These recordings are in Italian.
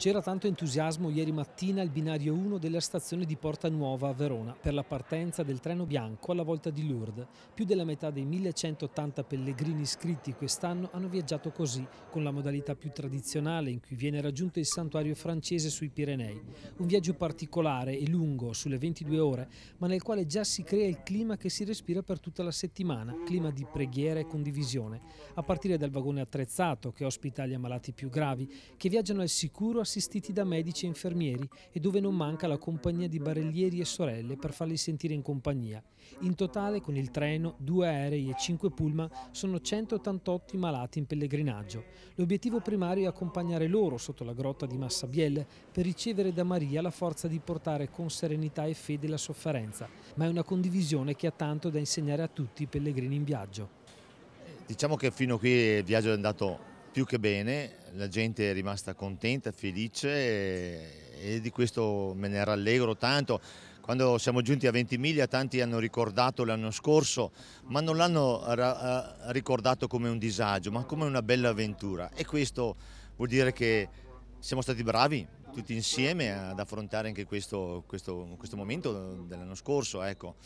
C'era tanto entusiasmo ieri mattina al binario 1 della stazione di Porta Nuova a Verona per la partenza del treno bianco alla volta di Lourdes. Più della metà dei 1180 pellegrini iscritti quest'anno hanno viaggiato così, con la modalità più tradizionale in cui viene raggiunto il santuario francese sui Pirenei. Un viaggio particolare e lungo, sulle 22 ore, ma nel quale già si crea il clima che si respira per tutta la settimana, clima di preghiera e condivisione, a partire dal vagone attrezzato che ospita gli ammalati più gravi, che viaggiano al sicuro a assistiti da medici e infermieri e dove non manca la compagnia di barellieri e sorelle per farli sentire in compagnia. In totale, con il treno, due aerei e cinque pullman, sono 188 i malati in pellegrinaggio. L'obiettivo primario è accompagnare loro sotto la grotta di Massabielle per ricevere da Maria la forza di portare con serenità e fede la sofferenza, ma è una condivisione che ha tanto da insegnare a tutti i pellegrini in viaggio. Diciamo che fino qui il viaggio è andato più che bene, la gente è rimasta contenta, felice e, e di questo me ne rallegro tanto quando siamo giunti a Ventimiglia tanti hanno ricordato l'anno scorso, ma non l'hanno ricordato come un disagio, ma come una bella avventura e questo vuol dire che siamo stati bravi tutti insieme ad affrontare anche questo, questo, questo momento dell'anno scorso. Ecco.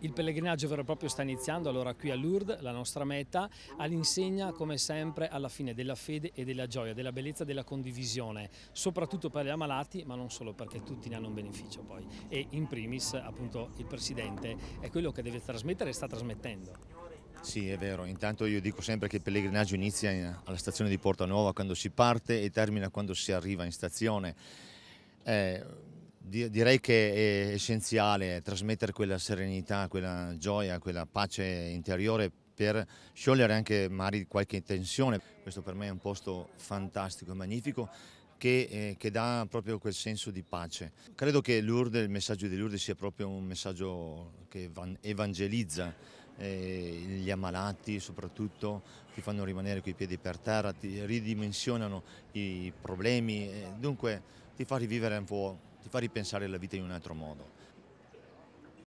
Il pellegrinaggio vero e proprio sta iniziando allora qui a Lourdes, la nostra meta, all'insegna come sempre alla fine della fede e della gioia, della bellezza della condivisione, soprattutto per gli ammalati ma non solo perché tutti ne hanno un beneficio poi e in primis appunto il Presidente è quello che deve trasmettere e sta trasmettendo. Sì, è vero. Intanto io dico sempre che il pellegrinaggio inizia alla stazione di Porta Nuova quando si parte e termina quando si arriva in stazione. Eh, direi che è essenziale trasmettere quella serenità, quella gioia, quella pace interiore per sciogliere anche magari qualche tensione. Questo per me è un posto fantastico e magnifico che, eh, che, dà proprio quel senso di pace. Credo che Lourdes, il messaggio di Lourdes sia proprio un messaggio che evangelizza eh, gli ammalati soprattutto, ti fanno rimanere coi piedi per terra, ti ridimensionano i problemi, eh, dunque ti fa rivivere un po' ti fa ripensare la vita in un altro modo.